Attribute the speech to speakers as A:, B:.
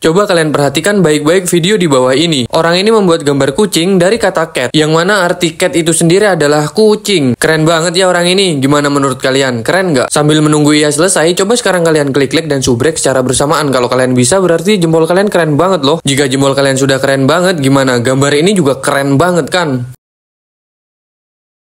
A: Coba kalian perhatikan baik-baik video di bawah ini. Orang ini membuat gambar kucing dari kata cat, yang mana arti cat itu sendiri adalah kucing. Keren banget ya orang ini. Gimana menurut kalian? Keren nggak? Sambil menunggu ia selesai, coba sekarang kalian klik like dan subrek secara bersamaan. Kalau kalian bisa, berarti jempol kalian keren banget loh. Jika jempol kalian sudah keren banget, gimana? Gambar ini juga keren banget kan?